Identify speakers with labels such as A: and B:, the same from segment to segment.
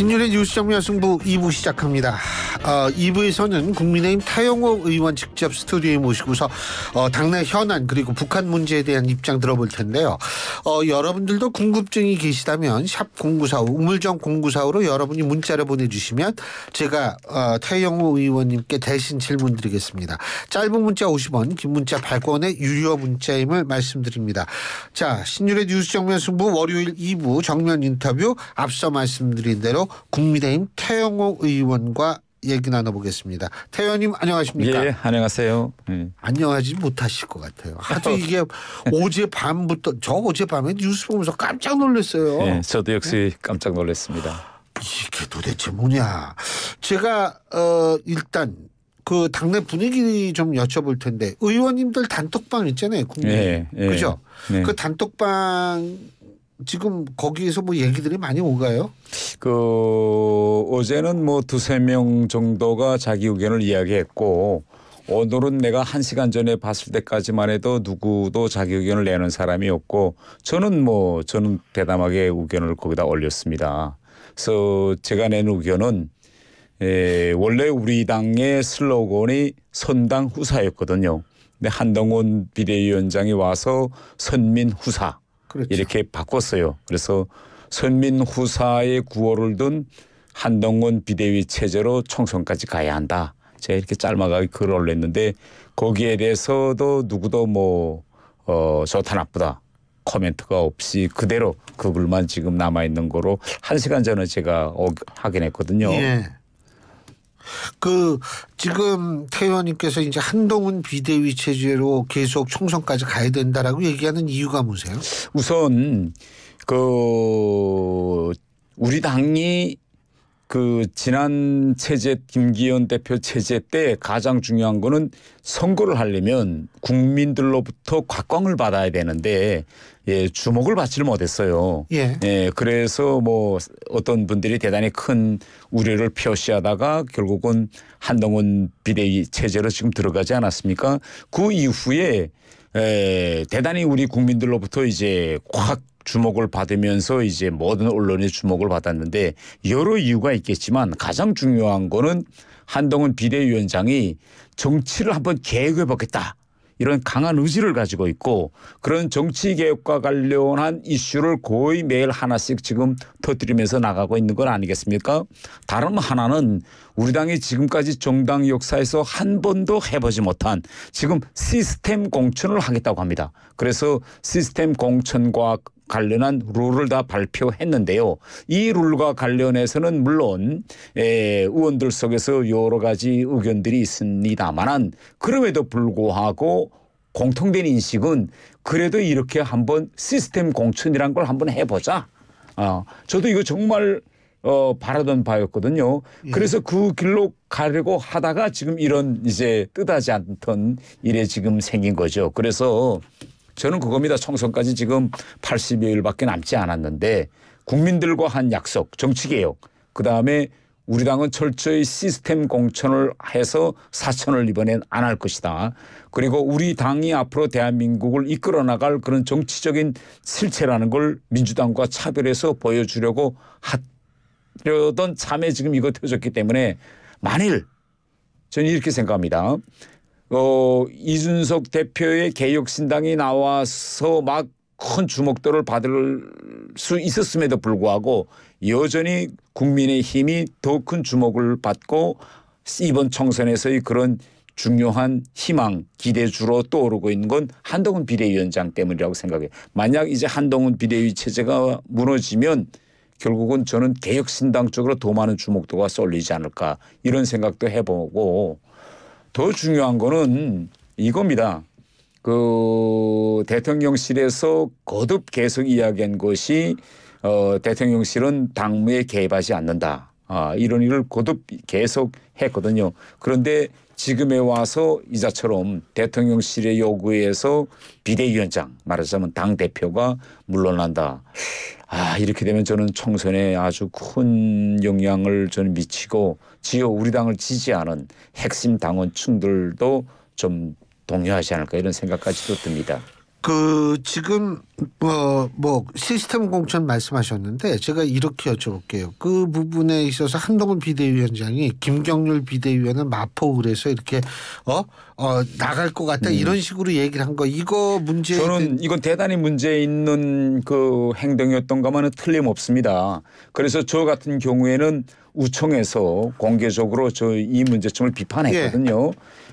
A: 신유리 뉴스 정면 승부 2부 시작합니다. 어, 아, 2부에서는 국민의힘 타영호 의원 직접 스튜디오에 모시고서 어, 당내 현안 그리고 북한 문제에 대한 입장 들어볼 텐데요. 어, 여러분들도 궁금증이 계시다면 샵 0945, 우물정 0945로 여러분이 문자를 보내주시면 제가 어, 타영호 의원님께 대신 질문 드리겠습니다. 짧은 문자 50원, 긴 문자 100원의 유료 문자임을 말씀드립니다. 자, 신율의 뉴스 정면 승부 월요일 2부 정면 인터뷰 앞서 말씀드린 대로 국민의힘 태영호 의원과 얘기 나눠보겠습니다. 태연님 안녕하십니까? 예, 예, 안녕하세요. 예. 안녕하지 못하실 것 같아요. 아주 이게 어제 밤부터 저 어제 밤에 뉴스 보면서 깜짝 놀랐어요. 예, 저도
B: 역시 깜짝 놀랐습니다.
A: 이게 도대체 뭐냐? 제가 어 일단 그 당내 분위기 좀 여쭤볼 텐데 의원님들 단톡방 있잖아요. 국민 예, 예, 그죠? 예. 그 단톡방 지금 거기에서 뭐 얘기들이 많이 오가요?
B: 그 어제는 뭐 두세 명 정도가 자기 의견을 이야기했고 오늘은 내가 한 시간 전에 봤을 때까지만 해도 누구도 자기 의견을 내는 사람이 없고 저는 뭐 저는 대담하게 의견을 거기다 올렸습니다. 그래서 제가 낸 의견은 에, 예, 원래 우리 당의 슬로건이 선당 후사였거든요. 근데 한동훈 비대위원장이 와서 선민 후사 그렇죠. 이렇게 바꿨어요. 그래서 선민후사의 구호를 든 한동훈 비대위 체제로 총선까지 가야 한다. 제가 이렇게 짤막하게 글을 올렸는데 거기에 대해서도 누구도 뭐 어, 좋다 나쁘다 코멘트가 없이 그대로 그 글만 지금 남아 있는 거로 한 시간 전에 제가 어, 확인했거든요. 예.
A: 그 지금 태의원님께서 이제 한동훈 비대위 체제로 계속 총선까지 가야 된다라고 얘기하는 이유가 뭐세요?
B: 우선 그 우리 당이 그 지난 체제 김기현 대표 체제 때 가장 중요한 거는 선거를 하려면 국민들로부터 각광을 받아야 되는데 예, 주목을 받지를 못했어요. 예. 예. 그래서 뭐 어떤 분들이 대단히 큰 우려를 표시하다가 결국은 한동훈 비대위 체제로 지금 들어가지 않았습니까? 그 이후에 에, 예, 대단히 우리 국민들로부터 이제 곽 주목을 받으면서 이제 모든 언론이 주목을 받았는데 여러 이유가 있겠지만 가장 중요한 거는 한동훈 비대위원장이 정치를 한번 개혁해 보겠다. 이런 강한 의지를 가지고 있고 그런 정치 개혁과 관련한 이슈를 거의 매일 하나씩 지금 터뜨리면서 나가고 있는 건 아니겠습니까? 다른 하나는 우리 당이 지금까지 정당 역사에서 한 번도 해보지 못한 지금 시스템 공천을 하겠다고 합니다. 그래서 시스템 공천과 관련한 룰을 다 발표했는데요. 이 룰과 관련해서는 물론 에, 의원들 속에서 여러 가지 의견들이 있습니다만은 그럼에도 불구하고 공통된 인식은 그래도 이렇게 한번 시스템 공천이란 걸 한번 해보자. 아, 저도 이거 정말 어, 바라던 바였거든요. 예. 그래서 그 길로 가려고 하다가 지금 이런 이제 뜻하지 않던 일에 지금 생긴 거죠. 그래서 저는 그겁니다. 총선까지 지금 80여일밖에 남지 않았는데 국민들과 한 약속, 정치 개혁, 그 다음에 우리 당은 철저히 시스템 공천을 해서 사천을 이번엔 안 할 것이다. 그리고 우리 당이 앞으로 대한민국을 이끌어 나갈 그런 정치적인 실체라는 걸 민주당과 차별해서 보여주려고 하려던 참에 지금 이거 터졌기 때문에 만일 저는 이렇게 생각합니다. 어, 이준석 대표의 개혁신당이 나와서 막 큰 주목도를 받을 수 있었음에도 불구하고 여전히 국민의 힘이 더 큰 주목을 받고 이번 총선에서의 그런 중요한 희망 기대주로 떠오르고 있는 건 한동훈 비대위원장 때문이라고 생각해요. 만약 이제 한동훈 비대위 체제가 무너지면 결국은 저는 개혁신당 쪽으로 더 많은 주목도가 쏠리지 않을까 이런 생각도 해보고 더 중요한 거는 이겁니다. 그 대통령실에서 거듭 계속 이야기한 것이 어, 대통령실은 당무에 개입하지 않는다. 아, 이런 일을 거듭 계속 했거든요. 그런데 지금에 와서 이자처럼 대통령실의 요구에서 비대위원장 말하자면 당 대표가 물러난다. 아 이렇게 되면 저는 총선에 아주 큰 영향을 저 미치고 지어 우리 당을 지지하는 핵심 당원층들도 좀 동요하지 않을까 이런 생각까지도 듭니다.
A: 그 지금 뭐뭐 뭐 시스템 공천 말씀하셨는데 제가 이렇게 여쭤볼게요. 그 부분에 있어서 한동훈 비대위원장이 김경률 비대위원은 마포을에서 이렇게 어,
B: 어 나갈 것 같다 음. 이런 식으로 얘기를 한 거 이거 문제 저는 이건 대단히 문제 있는 그 행동이었던가만은 틀림없습니다. 그래서 저 같은 경우에는 우청에서 공개적으로 저 이 문제점을 비판했거든요. 예.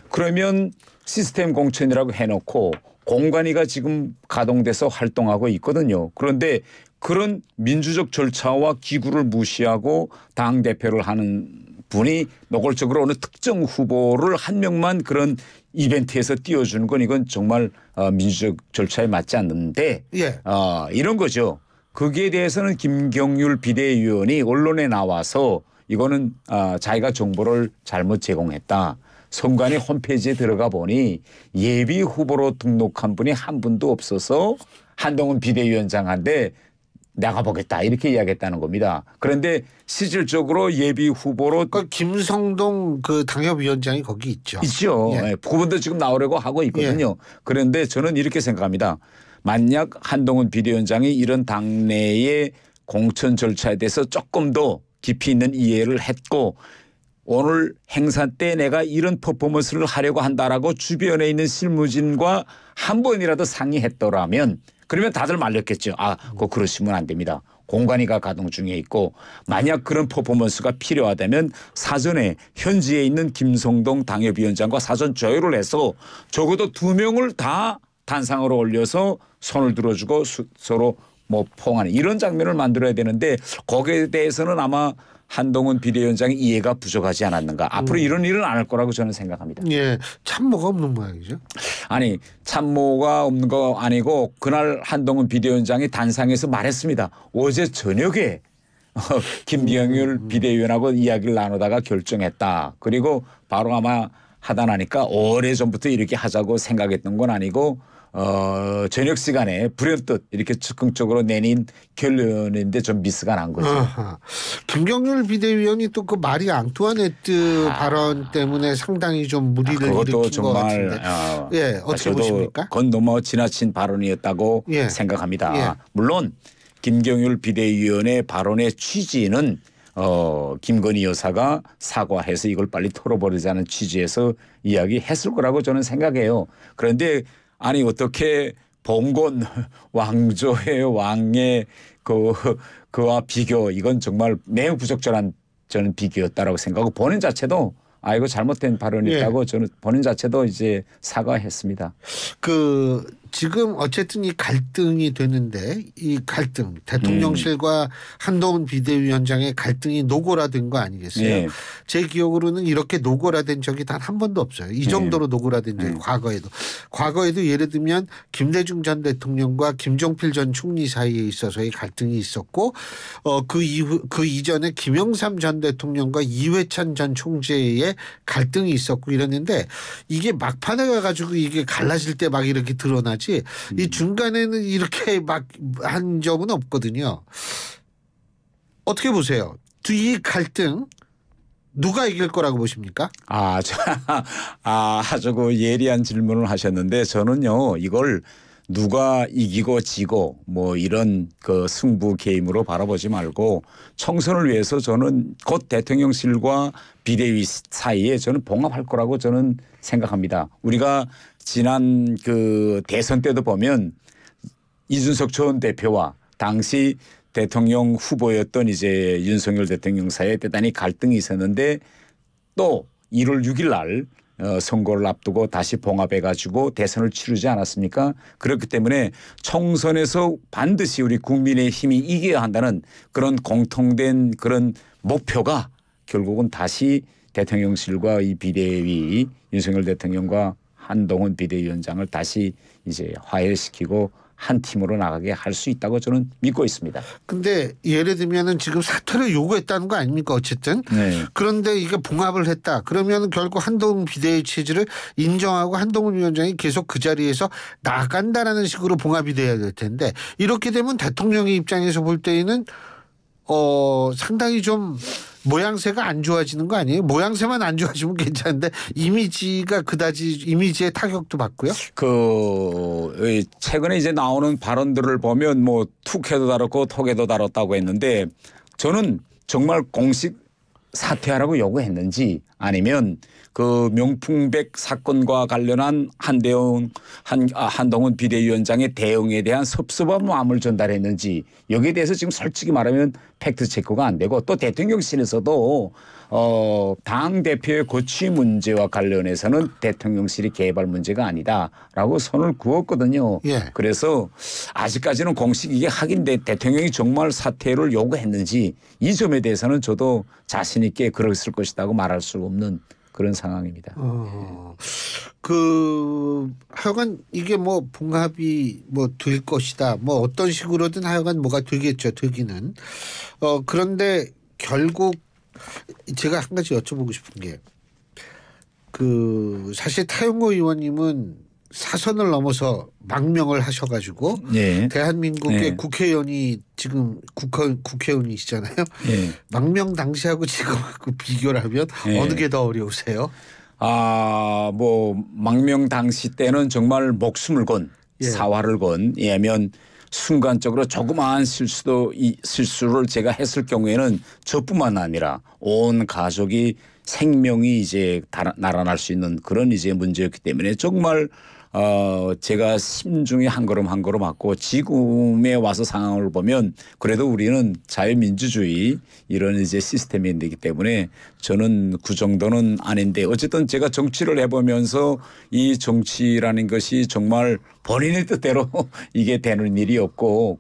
B: 그러면 시스템 공천이라고 해놓고 공관위가 지금 가동돼서 활동하고 있거든요. 그런데 그런 민주적 절차와 기구를 무시하고 당 대표를 하는 분이 노골적으로 어느 특정 후보를 한 명만 그런 이벤트에서 띄워주는 건 이건 정말 어, 민주적 절차에 맞지 않는데 예. 어, 이런 거죠. 거기에 대해서는 김경률 비대위원이 언론에 나와서 이거는 어, 자기가 정보를 잘못 제공했다. 선관위 홈페이지에 들어가 보니 예비 후보로 등록한 분이 한 분도 없어서 한동훈 비대위원장한테 나가보겠다 이렇게 이야기했다는 겁니다. 그런데 실질적으로 예비 후보로 그러니까 김성동 그 당협위원장이 거기 있죠. 있죠. 예. 예. 그분도 지금 나오려고 하고 있거든요. 예. 그런데 저는 이렇게 생각합니다. 만약 한동훈 비대위원장이 이런 당내의 공천 절차에 대해서 조금 더 깊이 있는 이해를 했고 오늘 행사 때 내가 이런 퍼포먼스를 하려고 한다라고 주변에 있는 실무진과 한 번이라도 상의했더라면 그러면 다들 말렸겠죠. 아, 그거 그러시면 안 됩니다. 공간이가 가동 중에 있고 만약 그런 퍼포먼스가 필요하다면 사전에 현지에 있는 김성동 당협위원장과 사전 조율을 해서 적어도 두 명을 다 단상으로 올려서 손을 들어주고 수, 서로 뭐 포옹하는 이런 장면을 만들어야 되는데 거기에 대해서는 아마 한동훈 비대위원장의 이해가 부족하지 않았는가. 앞으로 음. 이런 일은 안 할 거라고 저는 생각합니다.
A: 예, 참모가 없는 모양이죠.
B: 아니 참모가 없는 거 아니고 그날 한동훈 비대위원장이 단상에서 말했습니다. 어제 저녁에 어, 김병률 음. 비대위원하고 이야기를 나누다가 결정했다. 그리고 바로 아마 하다 나니까 오래 전부터 이렇게 하자고 생각했던 건 아니고 어, 저녁 시간에 불현듯 이렇게 적극적으로 내린 결론인데 좀 미스가 난 거죠. 아하. 김경률
A: 비대위원이 또 그 말이 앙투아네트 아. 발언 때문에 상당히 좀 무리를 아, 일으킨 정것 같은데. 어, 예, 어떻게 아, 보십니까?
B: 건 너무 지나친 발언이었다고 예. 생각합니다. 예. 물론 김경률 비대위원의 발언의 취지는 어, 김건희 여사가 사과해서 이걸 빨리 털어버리자는 취지에서 이야기했을 거라고 저는 생각해요. 그런데 아니 어떻게 봉건 왕조의 왕의 그 그와 비교 이건 정말 매우 부적절한 저는 비교였다라고 생각하고 본인 자체도 아 이거 잘못된 발언이 예. 있다고 저는 본인 자체도 이제 사과했습니다.
A: 그 지금 어쨌든 이 갈등이 되는데 이 갈등 대통령실과 음. 한동훈 비대위원장의 갈등이 노골화된 거 아니겠어요? 예. 제 기억으로는 이렇게 노골화된 적이 단 한 번도 없어요. 이 정도로 예. 노골화된 적이 예. 과거에도 과거에도 예를 들면 김대중 전 대통령과 김종필 전 총리 사이에 있어서의 갈등이 있었고 어 그 이후 그 이전에 김영삼 전 대통령과 이회찬 전 총재의 갈등이 있었고 이랬는데 이게 막판에 가가지고 이게 갈라질 때 막 이렇게 드러나지. 거지 음. 이 중간에는 이렇게 막한 적은 없거든요. 어떻게 보세요? 이
B: 갈등 누가 이길 거라고 보십니까? 아, 저, 아, 저거 예리한 질문을 하셨는데 저는요 이걸 누가 이기고 지고 뭐 이런 그 승부 게임으로 바라보지 말고 총선을 위해서 저는 곧 대통령실과 비대위 사이에 저는 봉합할 거라고 저는 생각합니다. 우리가 지난 그 대선 때도 보면 이준석 전 대표와 당시 대통령 후보였던 이제 윤석열 대통령 사이에 대단히 갈등이 있었는데 또 1월 6일 날 어, 선거를 앞두고 다시 봉합해 가지고 대선을 치르지 않았습니까? 그렇기 때문에 총선에서 반드시 우리 국민의 힘이 이겨야 한다는 그런 공통된 그런 목표가 결국은 다시 대통령실과 이 비대위 윤석열 대통령과 한동훈 비대위원장을 다시 이제 화해시키고 한 팀으로 나가게 할 수 있다고 저는 믿고 있습니다.
A: 근데 예를 들면은 지금 사퇴를 요구했다는 거 아닙니까? 어쨌든 네. 그런데 이게 봉합을 했다. 그러면 결국 한동훈 비대위 체질을 인정하고 한동훈 위원장이 계속 그 자리에서 나간다라는 식으로 봉합이 돼야 될 텐데 이렇게 되면 대통령의 입장에서 볼 때에는 어 상당히 좀 모양새가 안 좋아지는 거 아니에요? 모양새만 안 좋아지면 괜찮은데 이미지가 그다지
B: 이미지에 타격도 받고요. 그 최근에 이제 나오는 발언들을 보면 뭐 툭해도 다뤘고 톡에도 다뤘다고 했는데 저는 정말 공식 사퇴하라고 요구했는지 아니면 그 명품백 사건과 관련한 한대용 한 아, 한동훈 비대위원장의 대응에 대한 섭섭한 마음을 전달했는지 여기에 대해서 지금 솔직히 말하면 팩트 체크가 안 되고 또 대통령실에서도 어 당 대표의 고취 문제와 관련해서는 대통령실이 개발 문제가 아니다라고 선을 그었거든요. 예. 그래서 아직까지는 공식 이게 확인돼 대통령이 정말 사퇴를 요구했는지 이 점에 대해서는 저도 자신 있게 그랬을 것이다고 말할 수 없는 그런 상황입니다. 어,
A: 그 하여간 이게 뭐 봉합이 뭐 될 것이다. 뭐 어떤 식으로든 하여간 뭐가 되겠죠. 되기는. 어 그런데 결국 제가 한 가지 여쭤보고 싶은 게 그 사실 타용호 의원님은 사선을 넘어서 망명을 하셔가지고 네. 대한민국의 네. 국회의원이 지금 국회, 국회의원이시잖아요. 네. 망명 당시하고
B: 지금하고 비교를 하면 어느 게 더 어려우세요? 아, 뭐 망명 당시 때는 정말 목숨을 건 예. 사활을 건 예면 순간적으로 조그마한 실수도 이 실수를 제가 했을 경우에는 저뿐만 아니라 온 가족이 생명이 이제 달 날아날 수 있는 그런 이제 문제였기 때문에 정말 음. 어 제가 심중에 한 걸음 한 걸음 맞고 지금에 와서 상황을 보면 그래도 우리는 자유민주주의 이런 이제 시스템이 되기 때문에 저는 그 정도는 아닌데 어쨌든 제가 정치를 해보면서 이 정치라는 것이 정말 본인의 뜻대로 이게 되는 일이 없고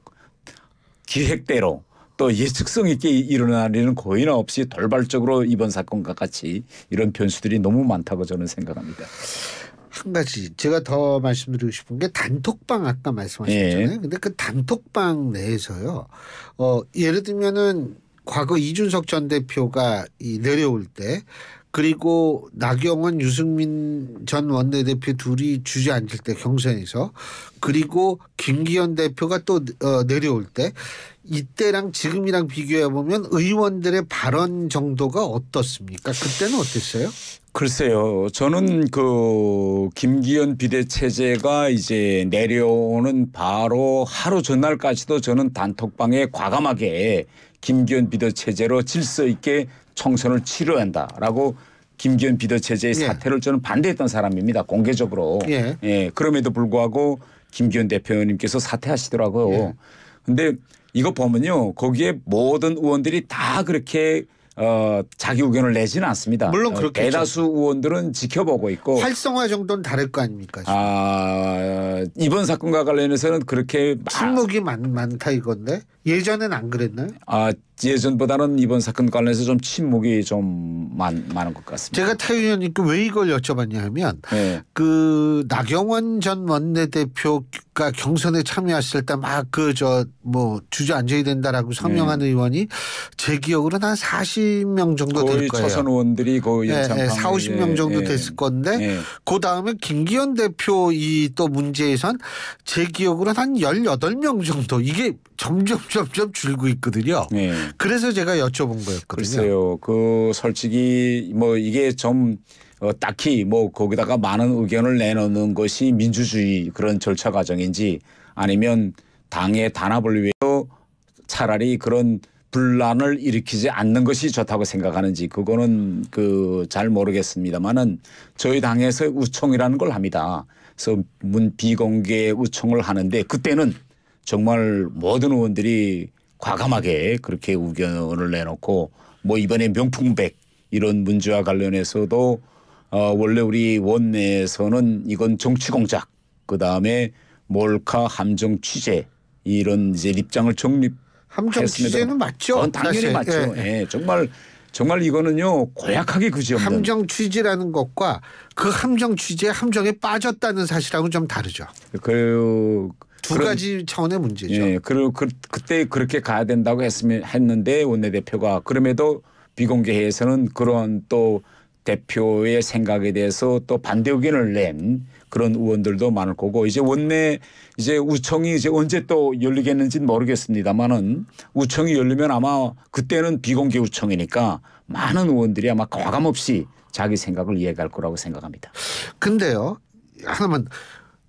B: 기획대로 또 예측성 있게 일어나는 거의나 없이 돌발적으로 이번 사건과 같이 이런 변수들이 너무 많다고 저는 생각합니다.
A: 한 가지 제가 더 말씀드리고 싶은 게 단톡방 아까 말씀하셨잖아요. 예. 근데 그 단톡방 내에서요. 어 예를 들면은 과거 이준석 전 대표가 이 내려올 때 그리고 나경원 유승민 전 원내대표 둘이 주저앉을 때 경선에서 그리고 김기현 대표가 또 어, 내려올 때 이때랑 지금이랑 비교해 보면 의원들의 발언 정도가 어떻습니까? 그때는 어땠어요?
B: 글쎄요. 저는 그 김기현 비대체제가 이제 내려오는 바로 하루 전날까지도 저는 단톡방에 과감하게 김기현 비대체제로 질서 있게 총선을 치러야 한다라고 김기현 비대체제의 예. 사태를 저는 반대했던 사람입니다. 공개적으로. 예. 예. 그럼에도 불구하고 김기현 대표님께서 사퇴하시더라고요. 예. 근데 이거 보면요. 거기에 모든 의원들이 다 그렇게 어, 자기 의견을 내지는 않습니다. 물론 어, 그렇게 대다수 의원들은 지켜보고 있고 활성화 정도는 다를 거 아닙니까? 아 이번 사건과 관련해서는 그렇게 침묵이 많, 많다 이건데 예전엔 안 그랬나요? 아 예전보다는 이번 사건 관련해서 좀 침묵이 좀 많, 많은 것 같습니다.
A: 제가 태윤 의원님께 왜 이걸 여쭤봤냐면 네. 그 나경원 전 원내대표가 경선에 참여했을 때 막 그 저 뭐 주저앉아야 된다라고 성명한 네. 의원이 제 기억으로는 한 40명 정도 될 거예요. 초선 의원들이 거의 네, 네, 4, 50명 정도 예, 예. 됐을 건데 예. 그 다음에 김기현 대표 이 또 문제에선 제 기억으로는 한 18명 정도
B: 이게 점점 점점 줄고 있거든요.
A: 그래서 제가
B: 여쭤본 거였거든요. 글쎄요. 그 솔직히 뭐 이게 좀 어, 딱히 뭐 거기다가 많은 의견을 내놓는 것이 민주주의 그런 절차 과정인지 아니면 당의 단합을 위해서 차라리 그런 분란을 일으키지 않는 것이 좋다고 생각하는지 그거는 그 잘 모르겠습니다만은 저희 당에서 우총이라는 걸 합니다. 그래서 문 비공개 우총을 하는데 그때는 정말 모든 의원들이 과감하게 그렇게 의견을 내놓고 뭐 이번에 명품백 이런 문제와 관련해서도 어, 원래 우리 원내에서는 이건 정치 공작 그 다음에 몰카 함정 취재 이런 이제 입장을 정립 함정 취재는 맞죠. 그건 당연히 맞죠. 예. 예. 정말 정말 이거는요 고약하게 그지없는 함정 취지라는 것과 그 함정 취지의
A: 함정에 빠졌다는 사실하고좀 다르죠.
B: 그두 그런, 가지 차원의 문제죠. 예, 그리고 그, 그때 그렇게 가야 된다고 했으면 했는데 원내대표가 그럼에도 비공개회에서는 그런 또 대표의 생각에 대해서 또 반대 의견을 낸 그런 의원들도 많을 거고 이제 원내 이제 우청이 이제 언제 또 열리겠는지는 모르겠습니다만은 우청이 열리면 아마 그때는 비공개 우청이니까 많은 의원들이 아마 과감 없이 자기 생각을 이해할 거라고 생각합니다. 근데요 하나만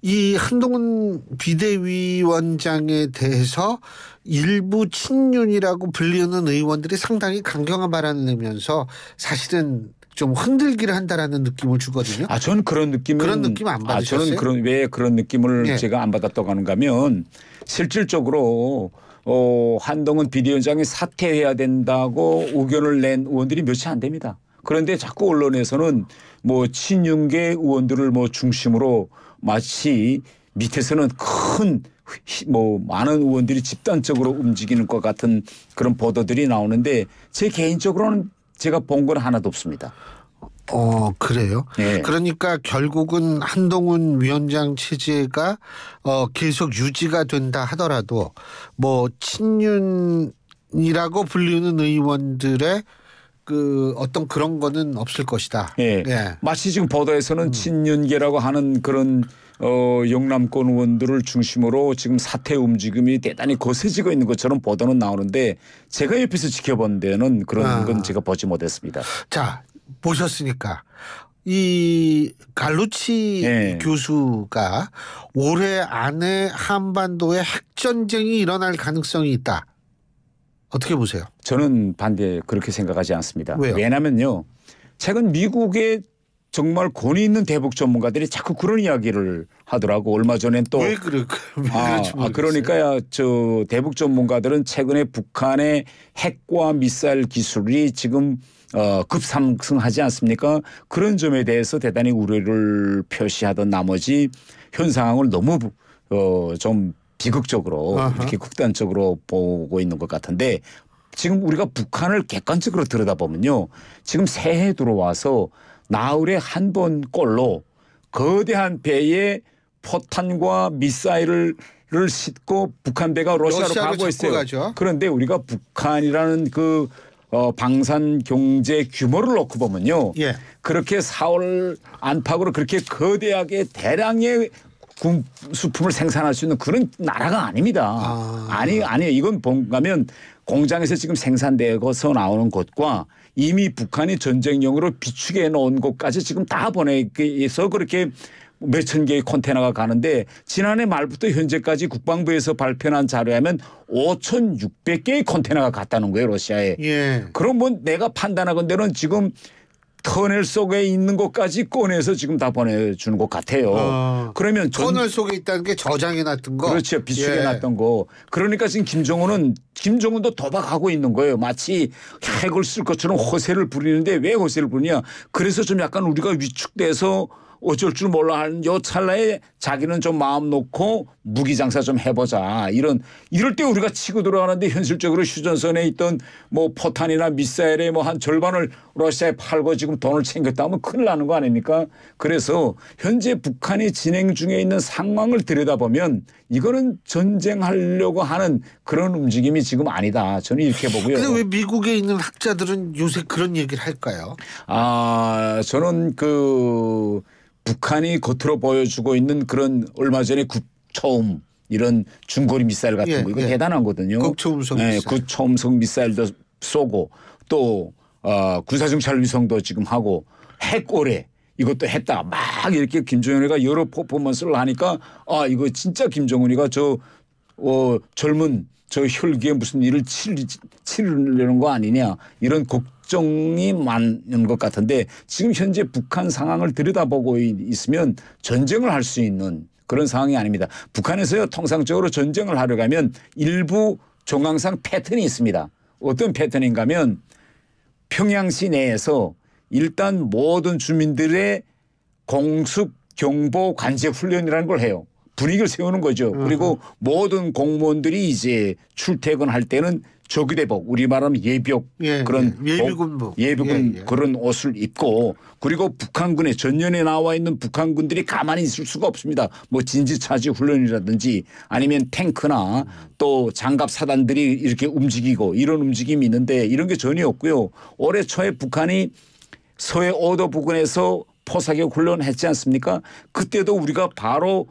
B: 이 한동훈 비대위원장에
A: 대해서 일부 친윤이라고 불리는 의원들이 상당히 강경한 발언을 내면서 사실은 좀 흔들기를 한다라는 느낌을 주거든요. 아, 저는
B: 그런 느낌은 그런 느낌 안 받으셨어요? 아, 저는 그런 왜 그런 느낌을 네. 제가 안 받았다고 하는가면 실질적으로 어, 한동훈 비대위원장이 사퇴해야 된다고 의견을 낸 의원들이 몇이 안 됩니다. 그런데 자꾸 언론에서는 뭐 친윤계 의원들을 뭐 중심으로 마치 밑에서는 큰 뭐 많은 의원들이 집단적으로 움직이는 것 같은 그런 보도들이 나오는데 제 개인적으로는 제가 본 건 하나도 없습니다.
A: 어 그래요. 네. 그러니까
B: 결국은
A: 한동훈 위원장 체제가 어 계속 유지가 된다 하더라도 뭐 친윤이라고 불리는 의원들의
B: 그 어떤 그런 거는 없을 것이다. 예. 예. 마치 지금 보도에서는 음. 친윤계라고 하는 그런 어, 영남권 의원들을 중심으로 지금 사태 움직임이 대단히 거세지고 있는 것처럼 보도는 나오는데 제가 옆에서 지켜본 데는 그런 아. 건 제가 보지 못했습니다.
A: 자 보셨으니까 이 갈루치 네. 교수가 올해 안에 한반도에 핵전쟁이 일어날 가능성이 있다.
B: 어떻게 보세요? 저는 반대 그렇게 생각하지 않습니다. 왜요? 왜냐면요. 최근 미국의 정말 권위 있는 대북 전문가들이 자꾸 그런 이야기를 하더라고. 얼마 전엔 또. 왜 그럴까? 아, 아, 그러니까요. 저 대북 전문가들은 최근에 북한의 핵과 미사일 기술이 지금 어, 급상승하지 않습니까? 그런 점에 대해서 대단히 우려를 표시하던 나머지 현 상황을 너무 어, 좀 비극적으로 아하. 이렇게 극단적으로 보고 있는 것 같은데 지금 우리가 북한을 객관적으로 들여다보면요. 지금 새해 들어와서 나흘에 한번 꼴로 거대한 배에 포탄과 미사일을 를 싣고 북한 배가 러시아로, 러시아로 가고 있어요. 가죠. 그런데 우리가 북한이라는 그 어, 방산 경제 규모를 놓고 보면요. 예. 그렇게 4월 안팎으로 그렇게 거대하게 대량의 군 수품을 생산할 수 있는 그런 나라가 아닙니다. 아. 니 아니, 아니에요. 이건 본가면 공장에서 지금 생산되어서 나오는 것과 이미 북한이 전쟁용으로 비축해 놓은 것까지 지금 다 보내서 그렇게 몇 천 개의 컨테이너가 가는데 지난해 말부터 현재까지 국방부에서 발표한 자료에 하면 5,600개의 컨테이너가 갔다는 거예요, 러시아에. 예. 그럼 뭐 내가 판단하건대는 지금 터널 속에 있는 것까지 꺼내서 지금 다 보내주는 것 같아요. 어. 그러면 전... 터널 속에 있다는 게 저장해 놨던 거. 그렇죠. 비축해 예. 놨던 거. 그러니까 지금 김정은은 김정은도 도박하고 있는 거예요. 마치 핵을 쓸 것처럼 허세를 부리는데 왜 허세를 부리냐. 그래서 좀 약간 우리가 위축돼서 어쩔 줄 몰라 하는 요 찰나에 자기는 좀 마음 놓고 무기장사 좀 해보자 이런 이럴 때 우리가 치고 들어가는데 현실적으로 휴전선에 있던 뭐 포탄이나 미사일의 뭐 한 절반을 러시아에 팔고 지금 돈을 챙겼다 하면 큰일 나는 거 아닙니까? 그래서 현재 북한이 진행 중에 있는 상황을 들여다보면 이거는 전쟁하려고 하는 그런 움직임이 지금 아니다. 저는 이렇게 보고요. 근데
A: 왜 미국에 있는 학자들은 요새 그런 얘기를 할까요?
B: 아, 저는 그 북한이 겉으로 보여주고 있는 그런 얼마 전에 구, 처음 이런 중거리 미사일 같은 예, 거 이거 예. 대단하거든요. 극초음성 예, 미사일. 극초음속 미사일도 쏘고 또 어, 아, 군사정찰 위성도 지금 하고 핵고래 이것도 했다 막 이렇게 김정은이가 여러 퍼포먼스를 하니까 아 이거 진짜 김정은이가 저 어, 젊은 저 혈기에 무슨 일을 치르, 치르려는 거 아니냐 이런 곡 걱정이 많은 것 같은데 지금 현재 북한 상황을 들여다보고 있으면 전쟁을 할 수 있는 그런 상황이 아닙니다. 북한에서요 통상적으로 전쟁을 하려 가면 일부 종강상 패턴이 있습니다. 어떤 패턴인가 하면 평양시 내에서 일단 모든 주민들의 공습 경보 관제 훈련이라는 걸 해요. 분위기를 세우는 거죠. 음. 그리고 모든 공무원들이 이제 출퇴근할 때는 조기대복 우리 말하면 예비역 예, 예. 그런 예. 예비군복 예비군 예, 예. 그런 옷을 입고 그리고 북한군의 전년에 나와 있는 북한군들이 가만히 있을 수가 없습니다. 뭐 진지차지 훈련이라든지 아니면 탱크나 또 장갑 사단들이 이렇게 움직이고 이런 움직임이 있는데 이런 게 전혀 없고요. 올해 초에 북한이 서해 오도 부근에서 포사격 훈련했지 않습니까? 그때도 우리가 바로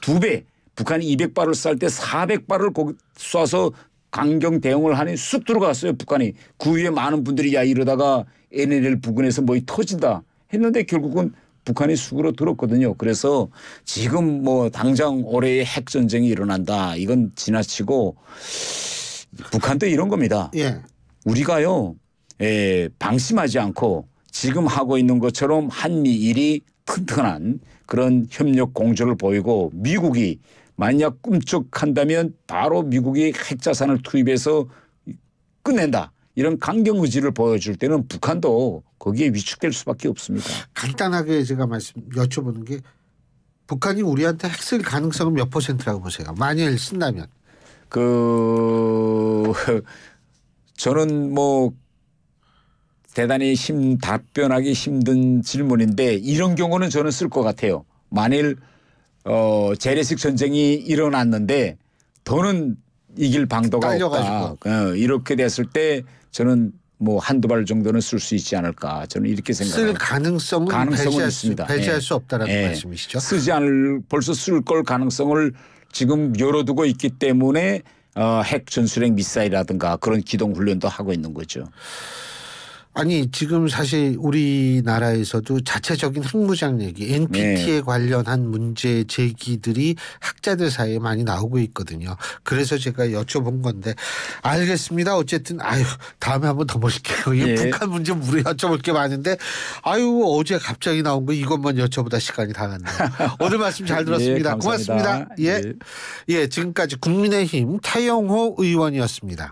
B: 두 배 북한이 200발을 쌀때 400발을 쏴서 강경 대응을 하니 쑥 들어갔어요. 북한이. 구 그 위에 많은 분들이 야 이러다가 NLL 부근에서 뭐 터진다 했는데 결국은 북한이 쑥으로 들었거든요. 그래서 지금 뭐 당장 올해의 핵 전쟁이 일어난다. 이건 지나치고 북한도 이런 겁니다. 예. 우리가요. 에 예, 방심하지 않고 지금 하고 있는 것처럼 한미일이 튼튼한 그런 협력 공조를 보이고 미국이 만약 꿈쩍한다면 바로 미국이 핵자산을 투입해서 끝낸다. 이런 강경 의지를 보여줄 때는 북한도 거기에 위축될 수밖에 없습니다.
A: 간단하게 제가 말씀 여쭤보는 게 북한이 우리한테 핵쓸 가능성은 몇 퍼센트라고 보세요? 만일 쓴다면.
B: 그 저는 뭐 대단히 힘 답변하기 힘든 질문인데 이런 경우는 저는 쓸 것 같아요. 만일 어, 재래식 전쟁이 일어났는데 더는 이길 방도가 딸려가지고. 없다. 어, 이렇게 됐을 때 저는 뭐 한두 발 정도는 쓸 수 있지 않을까 저는 이렇게 생각합니다. 쓸 가능성은, 가능성은 배제할 있습니다. 수, 배제할 예. 수 없다라는 예. 말씀이시죠. 쓰지 않을 벌써 쓸 걸 가능성을 지금 열어두고 있기 때문에 어, 핵 전술핵 미사일이라든가 그런 기동 훈련도 하고 있는 거죠.
A: 아니 지금 사실
B: 우리나라에서도 자체적인 핵무장 얘기, NPT에 네.
A: 관련한 문제 제기들이 학자들 사이에 많이 나오고 있거든요. 그래서 제가 여쭤본 건데 알겠습니다. 어쨌든 아유 다음에 한 번 더 모실게요. 이 네. 북한 문제 우리 여쭤볼 게 많은데 아유 어제 갑자기 나온 거 이것만 여쭤보다 시간이 다 갔네요. 오늘 말씀 잘 예, 들었습니다. 예, 고맙습니다. 예. 네. 예, 지금까지 국민의힘 타영호 의원이었습니다.